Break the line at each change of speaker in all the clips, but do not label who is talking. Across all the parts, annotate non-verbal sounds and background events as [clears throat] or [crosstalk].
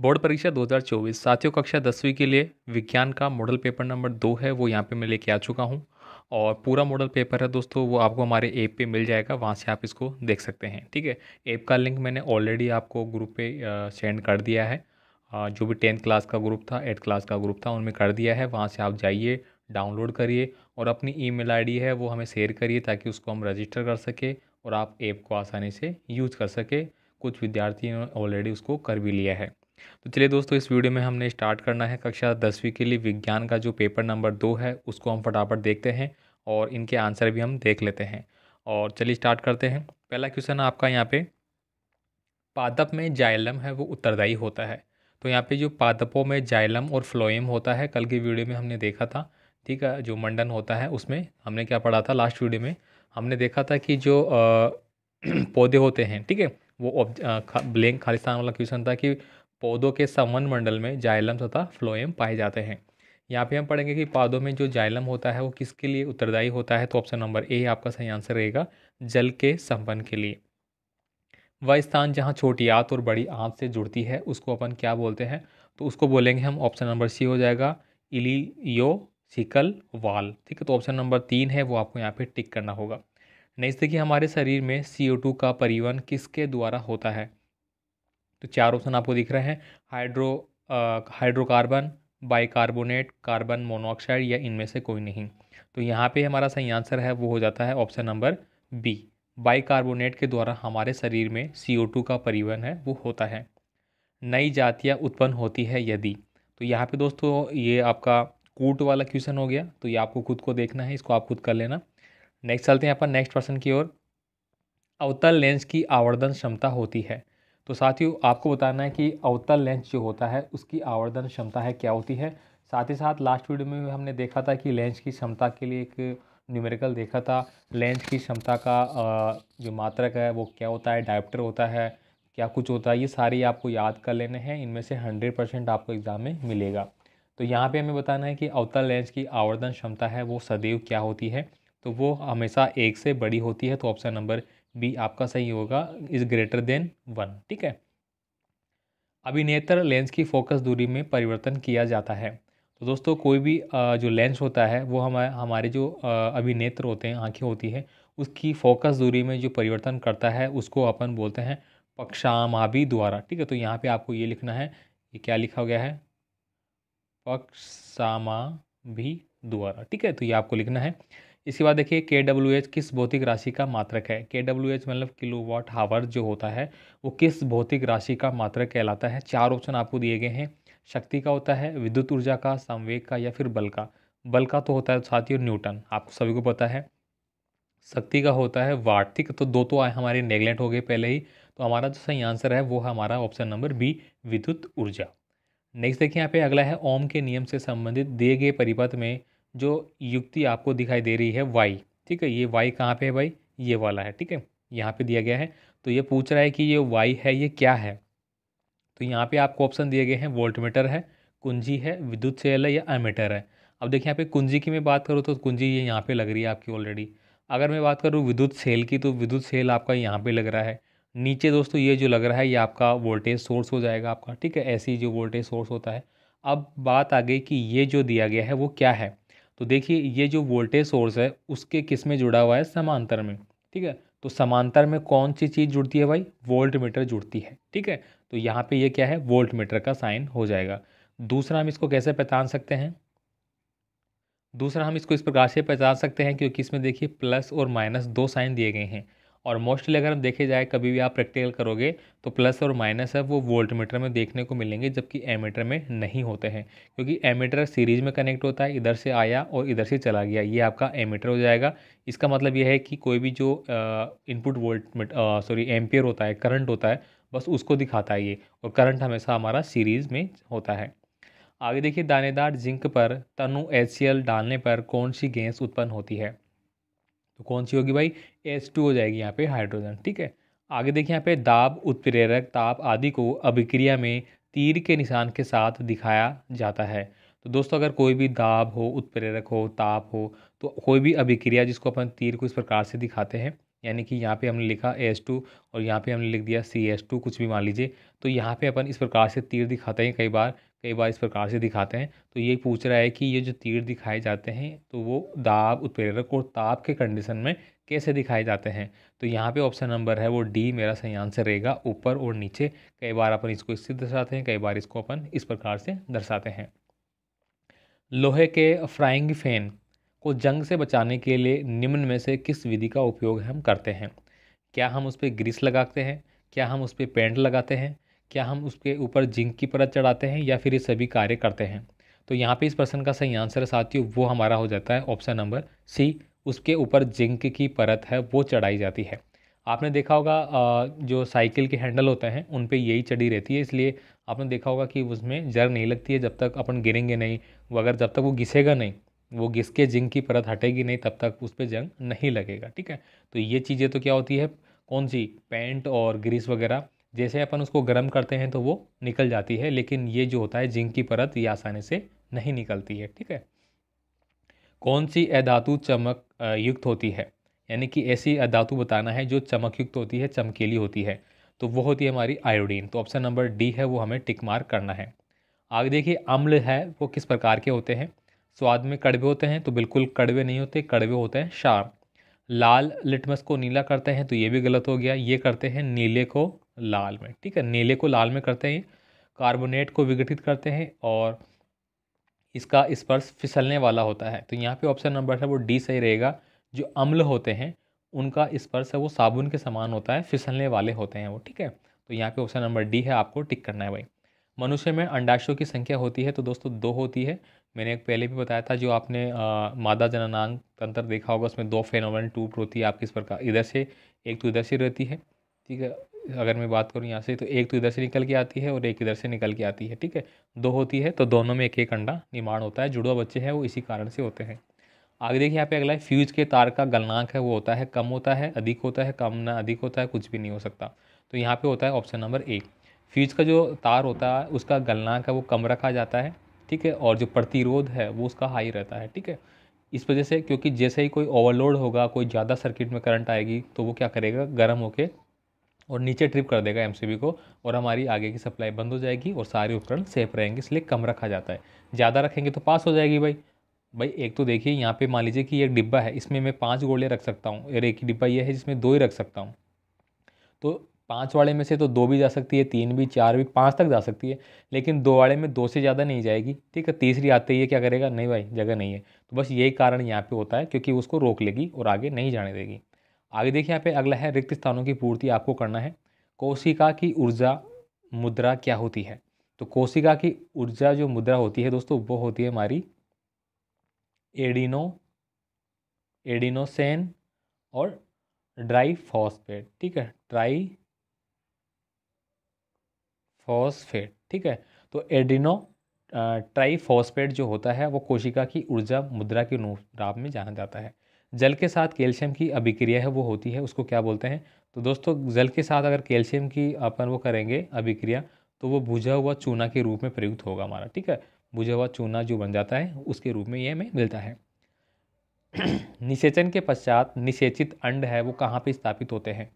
board परीक्षा 2024 साथियों कक्षा दसवीं के लिए विज्ञान का मॉडल पेपर नंबर दो है वो यहाँ पे मैं लेके आ चुका हूँ और पूरा मॉडल पेपर है दोस्तों वो आपको हमारे ऐप पे मिल जाएगा वहाँ से आप इसको देख सकते हैं ठीक है ऐप का लिंक मैंने ऑलरेडी आपको ग्रुप पे सेंड कर दिया है जो भी टेंथ क्लास का ग्रुप था एट्थ क्लास का ग्रुप था उनमें कर दिया है वहाँ से आप जाइए डाउनलोड करिए और अपनी ई मेल है वो हमें शेयर करिए ताकि उसको हम रजिस्टर कर सकें और आप ऐप को आसानी से यूज कर सके कुछ विद्यार्थियों ने ऑलरेडी उसको कर भी लिया है तो चलिए दोस्तों इस वीडियो में हमने स्टार्ट करना है कक्षा दसवीं के लिए विज्ञान का जो पेपर नंबर दो है उसको हम फटाफट देखते हैं और इनके आंसर भी हम देख लेते हैं और चलिए स्टार्ट करते हैं पहला क्वेश्चन आपका यहाँ पे पादप में जाइलम है वो उत्तरदायी होता है तो यहाँ पे जो पादपों में जाइलम और फ्लोएम होता है कल की वीडियो में हमने देखा था ठीक है जो मंडन होता है उसमें हमने क्या पढ़ा था लास्ट वीडियो में हमने देखा था कि जो [clears throat] पौधे होते हैं ठीक है वो ब्लैंक खालिस्तान वाला क्वेश्चन था कि पौधों के संवन मंडल में जाइलम तथा फ्लोएम पाए जाते हैं यहाँ पे हम पढ़ेंगे कि पौधों में जो जाइलम होता है वो किसके लिए उत्तरदायी होता है तो ऑप्शन नंबर ए आपका सही आंसर रहेगा जल के संपन्न के लिए वह स्थान जहाँ छोटी आंत और बड़ी आंत से जुड़ती है उसको अपन क्या बोलते हैं तो उसको बोलेंगे हम ऑप्शन नंबर सी हो जाएगा इलीयो सिकल वाल ठीक है तो ऑप्शन नंबर तीन है वो आपको यहाँ पे टिक करना होगा नेक्स्ट देखिए हमारे शरीर में सी का परिवहन किसके द्वारा होता है तो चार ऑप्शन आपको दिख रहे हैं hydro hydrocarbon bicarbonate carbon monoxide या इनमें से कोई नहीं तो यहाँ पे हमारा सही आंसर है वो हो जाता है ऑप्शन नंबर बी बाइकार्बोनेट के द्वारा हमारे शरीर में टू का परिवहन है वो होता है नई जातियाँ उत्पन्न होती है यदि तो यहाँ पे दोस्तों ये आपका कूट वाला क्वेश्चन हो गया तो ये आपको खुद को देखना है इसको आप खुद कर लेना नेक्स्ट चलते हैं अपन नेक्स्ट पर्सन की ओर अवतल लेंस की आवर्धन क्षमता होती है तो साथियों आपको बताना है कि अवतल लेंस जो होता है उसकी आवर्धन क्षमता है क्या होती है साथ ही साथ लास्ट वीडियो में भी हमने देखा था कि लेंस की क्षमता के लिए एक न्यूमेरिकल देखा था लेंस की क्षमता का जो मात्रक है वो क्या होता है डायप्टर होता है क्या कुछ होता है ये सारी आपको याद कर लेने हैं इनमें से हंड्रेड परसेंट आपको एग्ज़ाम में मिलेगा तो यहाँ पे हमें बताना है कि अवतल लेंस की आवर्धन क्षमता है वो सदैव क्या होती है तो वो हमेशा एक से बड़ी होती है तो ऑप्शन नंबर बी आपका सही होगा इज ग्रेटर देन वन ठीक है अभिनेत्र लेंस की फोकस दूरी में परिवर्तन किया जाता है तो दोस्तों कोई भी जो लेंस होता है वो हमारे हमारे जो अभिनेत्र होते हैं आँखें होती हैं उसकी फोकस दूरी में जो परिवर्तन करता है उसको अपन बोलते हैं पक्षामाभि द्वारा ठीक है तो यहाँ पे आपको ये लिखना है ये क्या लिखा गया है पक्षामाभि द्वारा ठीक है तो ये आपको लिखना है इसके बाद देखिए के डब्ल्यू एच किस भौतिक राशि का मात्रक है के डब्ल्यू एच मतलब किलो वॉट हावर जो होता है वो किस भौतिक राशि का मात्रक कहलाता है चार ऑप्शन आपको दिए गए हैं शक्ति का होता है विद्युत ऊर्जा का संवेग का या फिर बल का बल का तो होता है साथियों न्यूटन आपको सभी को पता है शक्ति का होता है वाट ठीक तो दो तो आए हमारे नेगलेक्ट हो गए पहले ही तो हमारा जो सही आंसर है वो है हमारा ऑप्शन नंबर बी विद्युत ऊर्जा नेक्स्ट देखिए यहाँ पे अगला है ओम के नियम से संबंधित दिए गए परिपथ में जो युक्ति आपको दिखाई दे रही है वाई ठीक है ये वाई कहाँ पे है भाई ये वाला है ठीक है यहाँ पे दिया गया है तो ये पूछ रहा है कि ये वाई है ये क्या है तो यहाँ पे आपको ऑप्शन दिए गए हैं वोल्टमीटर है कुंजी है विद्युत सेल है या एमीटर है अब देखिए यहाँ पे कुंजी की मैं बात करूँ तो कुंजी ये यहाँ पर लग रही है आपकी ऑलरेडी अगर मैं बात करूँ विद्युत सेल की तो विद्युत सेल आपका यहाँ पर लग रहा है नीचे दोस्तों ये जो लग रहा है ये आपका वोल्टेज सोर्स हो जाएगा आपका ठीक है ऐसी जो वोल्टेज सोर्स होता है अब बात आ गई कि ये जो दिया गया है वो क्या है तो देखिए ये जो वोल्टेज सोर्स है उसके किस में जुड़ा हुआ है समांतर में ठीक है तो समांतर में कौन सी चीज़ जुड़ती है भाई वोल्ट मीटर जुड़ती है ठीक है तो यहाँ पे ये क्या है वोल्ट मीटर का साइन हो जाएगा दूसरा हम इसको कैसे पहचान सकते हैं दूसरा हम इसको इस प्रकार से पहचान सकते हैं क्योंकि इसमें देखिए प्लस और माइनस दो साइन दिए गए हैं और मोस्टली अगर हम देखे जाए कभी भी आप प्रैक्टिकल करोगे तो प्लस और माइनस है वो वोल्ट मीटर में देखने को मिलेंगे जबकि एमीटर में नहीं होते हैं क्योंकि एमीटर सीरीज में कनेक्ट होता है इधर से आया और इधर से चला गया ये आपका एमीटर हो जाएगा इसका मतलब यह है कि कोई भी जो इनपुट वोल्ट सॉरी एम्पियर होता है करंट होता है बस उसको दिखाता है ये और करंट हमेशा हमारा सीरीज़ में होता है आगे देखिए दानेदार जिंक पर तनु एच डालने पर कौन सी गैस उत्पन्न होती है तो कौन सी होगी भाई एस टू हो जाएगी यहाँ पे हाइड्रोजन ठीक है आगे देखिए यहाँ पे दाब उत्प्रेरक ताप आदि को अभिक्रिया में तीर के निशान के साथ दिखाया जाता है तो दोस्तों अगर कोई भी दाब हो उत्प्रेरक हो ताप हो तो कोई भी अभिक्रिया जिसको अपन तीर को इस प्रकार से दिखाते हैं यानी कि यहाँ पे हमने लिखा एस टू और यहाँ पे हमने लिख दिया सी एस टू कुछ भी मान लीजिए तो यहाँ पे अपन इस प्रकार से तीर दिखाते हैं कई बार कई बार इस प्रकार से दिखाते हैं तो ये पूछ रहा है कि ये जो तीर दिखाए जाते हैं तो वो दाब उत्प्रेरक और ताप के कंडीशन में कैसे दिखाए जाते हैं तो यहाँ पे ऑप्शन नंबर है वो डी मेरा सही आंसर रहेगा ऊपर और नीचे कई बार अपन इसको इससे दर्शाते हैं कई बार इसको अपन इस प्रकार से दर्शाते हैं लोहे के फ्राइंग फैन को जंग से बचाने के लिए निम्न में से किस विधि का उपयोग हम करते हैं क्या हम उस पर ग्रीस लगाते हैं क्या हम उस पर पेंट लगाते हैं क्या हम उसके ऊपर जिंक की परत चढ़ाते हैं या फिर ये सभी कार्य करते हैं तो यहाँ पे इस प्रश्न का सही आंसर है साथियों वो हमारा हो जाता है ऑप्शन नंबर सी उसके ऊपर जिंक की परत है वो चढ़ाई जाती है आपने देखा होगा जो साइकिल के हैंडल होते हैं उन पर यही चढ़ी रहती है इसलिए आपने देखा होगा कि उसमें जर नहीं लगती है जब तक अपन गिरेंगे नहीं वो अगर जब तक वो घिसेगा नहीं वो घिस के जिंक की परत हटेगी नहीं तब तक उस पर जंग नहीं लगेगा ठीक है तो ये चीज़ें तो क्या होती है कौन सी पैंट और ग्रीस वगैरह जैसे अपन उसको गर्म करते हैं तो वो निकल जाती है लेकिन ये जो होता है जिंक की परत ये आसानी से नहीं निकलती है ठीक है कौन सी अधातु चमक युक्त होती है यानी कि ऐसी अधातु बताना है जो चमक युक्त होती है चमकीली होती है तो वो होती है हमारी आयोडीन तो ऑप्शन नंबर डी है वो हमें टिक मार्क करना है आगे देखिए अम्ल है वो किस प्रकार के होते हैं स्वाद में कड़वे होते हैं तो बिल्कुल कड़वे नहीं होते कड़वे होते हैं शार्प लाल लिटमस को नीला करते हैं तो ये भी गलत हो गया ये करते हैं नीले को लाल में ठीक है नीले को लाल में करते हैं कार्बोनेट को विघटित करते हैं और इसका स्पर्श फिसलने वाला होता है तो यहाँ पे ऑप्शन नंबर है वो डी सही रहेगा जो अम्ल होते हैं उनका स्पर्श है वो साबुन के समान होता है फिसलने वाले होते हैं वो ठीक है तो यहाँ पे ऑप्शन नंबर डी है आपको टिक करना है भाई मनुष्य में अंडाशयों की संख्या होती है तो दोस्तों दो होती है मैंने एक पहले भी बताया था जो आपने आ, मादा जननांग तंत्र देखा होगा उसमें दो फेनोमेन टूट होती है आपकी इस प्रकार इधर से एक तो इधर से रहती है ठीक है अगर मैं बात करूँ यहाँ से तो एक तो इधर से निकल के आती है और एक इधर से निकल के आती है ठीक है दो होती है तो दोनों में एक एक अंडा निर्माण होता है जुड़वा बच्चे हैं वो इसी कारण से होते हैं आगे देखिए यहाँ पे अगला है फ्यूज के तार का गलनांक है वो होता है कम होता है अधिक होता है कम ना अधिक होता है कुछ भी नहीं हो सकता तो यहाँ पे होता है ऑप्शन नंबर ए फ्यूज का जो तार होता है उसका गलनांक है वो कम रखा जाता है ठीक है और जो प्रतिरोध है वो उसका हाई रहता है ठीक है इस वजह से क्योंकि जैसे ही कोई ओवरलोड होगा कोई ज़्यादा सर्किट में करंट आएगी तो वो क्या करेगा गर्म होकर और नीचे ट्रिप कर देगा एम को और हमारी आगे की सप्लाई बंद हो जाएगी और सारे उपकरण सेफ रहेंगे इसलिए कम रखा जाता है ज़्यादा रखेंगे तो पास हो जाएगी भाई भाई एक तो देखिए यहाँ पे मान लीजिए कि एक डिब्बा है इसमें मैं पांच गोले रख सकता हूँ और एक डिब्बा ये है जिसमें दो ही रख सकता हूँ तो पांच वाले में से तो दो भी जा सकती है तीन भी चार भी पाँच तक जा सकती है लेकिन दो वाले में दो से ज़्यादा नहीं जाएगी ठीक है तीसरी आते ही क्या करेगा नहीं भाई जगह नहीं है तो बस यही कारण यहाँ पर होता है क्योंकि उसको रोक लेगी और आगे नहीं जाने देगी आगे देखिए यहाँ पे अगला है रिक्त स्थानों की पूर्ति आपको करना है कोशिका की ऊर्जा मुद्रा क्या होती है तो कोशिका की ऊर्जा जो मुद्रा होती है दोस्तों वो होती है हमारी एडिनो एडिनोसेन और ड्राई फॉस्फेट ठीक है ट्राई फॉस्फेट ठीक है तो एडिनो ट्राई फॉस्फेट जो होता है वो कोशिका की ऊर्जा मुद्रा के रूप में जाना जाता है जल के साथ कैल्शियम की अभिक्रिया है वो होती है उसको क्या बोलते हैं तो दोस्तों जल के साथ अगर कैल्शियम की अपन वो करेंगे अभिक्रिया तो वो भुजा हुआ चूना के रूप में प्रयुक्त होगा हमारा ठीक है भुजा हुआ चूना जो बन जाता है उसके रूप में ये हमें मिलता है [clears throat] निषेचन के पश्चात निषेचित अंड है वो कहाँ पर स्थापित होते हैं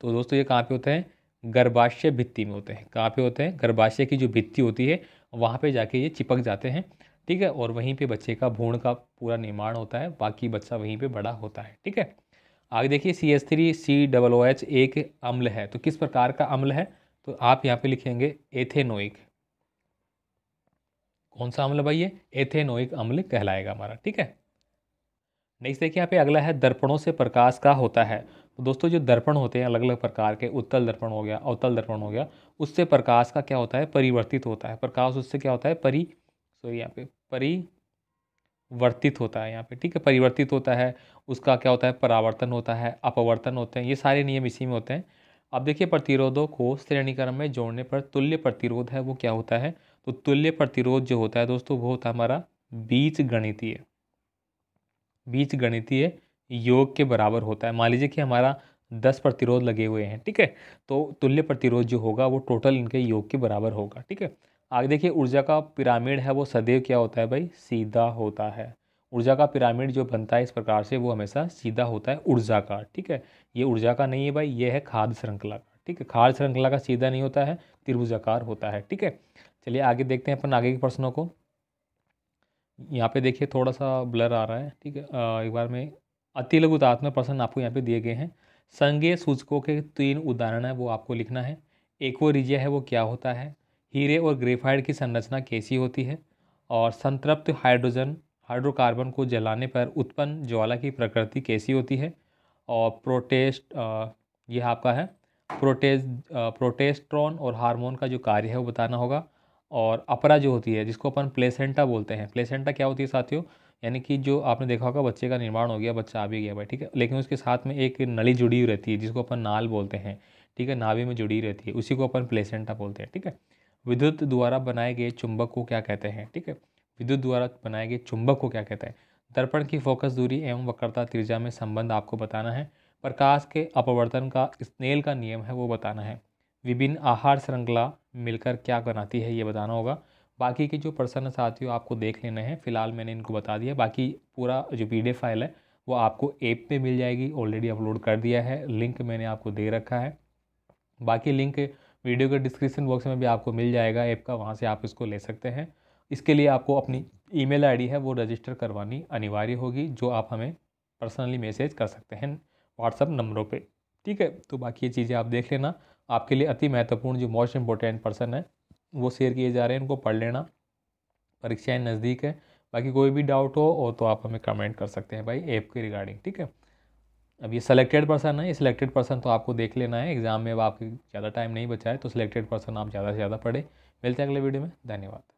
तो दोस्तों ये कहाँ पे होते हैं गर्भाशय भित्ति में होते हैं कहाँ पे होते हैं गर्भाशय की जो भित्ति होती है वहाँ पे जाके ये चिपक जाते हैं ठीक है और वहीं पे बच्चे का भूण का पूरा निर्माण होता है बाकी बच्चा वहीं पे बड़ा होता है ठीक है आगे देखिए C S three C double O H एक अम्ल है तो किस प्रकार का अम्ल है तो आप यहाँ पे लिखेंगे एथेनोइक कौन सा अम्ल भाई ये एथेनोइक अम्ल कहलाएगा हमारा ठीक है नेक्स्ट देखिए यहाँ पे अगला है दर्पणों से प्रकाश का होता है तो दोस्तों जो दर्पण होते हैं अलग अलग प्रकार के उत्तल दर्पण हो गया अवतल दर्पण हो गया उससे प्रकाश का क्या होता है परिवर्तित होता है प्रकाश उससे क्या होता है परी सॉरी यहाँ पे परिवर्तित होता है यहाँ पे ठीक है परिवर्तित होता है उसका क्या होता है परावर्तन होता है अपवर्तन होते हैं ये सारे नियम इसी में होते हैं अब देखिए प्रतिरोधों को क्रम में जोड़ने पर तुल्य प्रतिरोध है वो क्या होता है तो तुल्य प्रतिरोध जो होता है दोस्तों वो होता है हमारा बीज गणितीय बीज गणितीय योग के बराबर होता है मान लीजिए कि हमारा दस प्रतिरोध लगे हुए हैं ठीक है तो तुल्य प्रतिरोध जो होगा वो टोटल इनके योग के बराबर होगा ठीक है आगे देखिए ऊर्जा का पिरामिड है वो सदैव क्या होता है भाई सीधा होता है ऊर्जा का पिरामिड जो बनता है इस प्रकार से वो हमेशा सीधा होता है ऊर्जा का ठीक है ये ऊर्जा का नहीं है भाई ये है खाद्य श्रृंखला का ठीक है खाद्य श्रृंखला का सीधा नहीं होता है त्रिभुजाकार होता है ठीक है चलिए आगे देखते हैं अपन आगे के प्रश्नों को यहाँ पे देखिए थोड़ा सा ब्लर आ रहा है ठीक है एक बार में अति लघु प्रश्न आपको यहाँ पे दिए गए हैं संज्ञेय सूचकों के तीन उदाहरण है वो आपको लिखना है एक वो रीजिया है वो क्या होता है हीरे और ग्रेफाइड की संरचना कैसी होती है और संतृप्त हाइड्रोजन हाइड्रोकार्बन को जलाने पर उत्पन्न ज्वाला की प्रकृति कैसी होती है और प्रोटेस्ट यह आपका है प्रोटेज प्रोटेस्ट्रॉन और हार्मोन का जो कार्य है वो बताना होगा और अपरा जो होती है जिसको अपन प्लेसेंटा बोलते हैं प्लेसेंटा क्या होती है साथियों यानी कि जो आपने देखा होगा बच्चे का निर्माण हो गया बच्चा आ भी गया भाई ठीक है लेकिन उसके साथ में एक नली जुड़ी हुई रहती है जिसको अपन नाल बोलते हैं ठीक है नावी में जुड़ी रहती है उसी को अपन प्लेसेंटा बोलते हैं ठीक है विद्युत द्वारा बनाए गए चुंबक को क्या कहते हैं ठीक है विद्युत द्वारा बनाए गए चुंबक को क्या कहते हैं दर्पण की फोकस दूरी एवं वक्रता त्रिज्या में संबंध आपको बताना है प्रकाश के अपवर्तन का स्नेल का नियम है वो बताना है विभिन्न आहार श्रृंखला मिलकर क्या बनाती है ये बताना होगा बाकी के जो प्रश्न साथियों आपको देख लेने हैं फिलहाल मैंने इनको बता दिया बाकी पूरा जो पी फाइल है वो आपको ऐप पे मिल जाएगी ऑलरेडी अपलोड कर दिया है लिंक मैंने आपको दे रखा है बाकी लिंक वीडियो के डिस्क्रिप्शन बॉक्स में भी आपको मिल जाएगा ऐप का वहाँ से आप इसको ले सकते हैं इसके लिए आपको अपनी ईमेल आईडी है वो रजिस्टर करवानी अनिवार्य होगी जो आप हमें पर्सनली मैसेज कर सकते हैं व्हाट्सअप नंबरों पर ठीक है तो बाकी ये चीज़ें आप देख लेना आपके लिए अति महत्वपूर्ण जो मोस्ट इंपॉर्टेंट पर्सन है वो शेयर किए जा रहे हैं उनको पढ़ लेना परीक्षाएं नज़दीक है बाकी कोई भी डाउट हो और तो आप हमें कमेंट कर सकते हैं भाई ऐप के रिगार्डिंग ठीक है अब ये सिलेक्टेड पर्सन है ये सिलेक्टेड पर्सन तो आपको देख लेना है एग्ज़ाम में अब आपके ज़्यादा टाइम नहीं बचा है तो सिलेक्टेड पर्सन आप ज़्यादा से ज़्यादा पढ़े मिलते हैं अगले वीडियो में धन्यवाद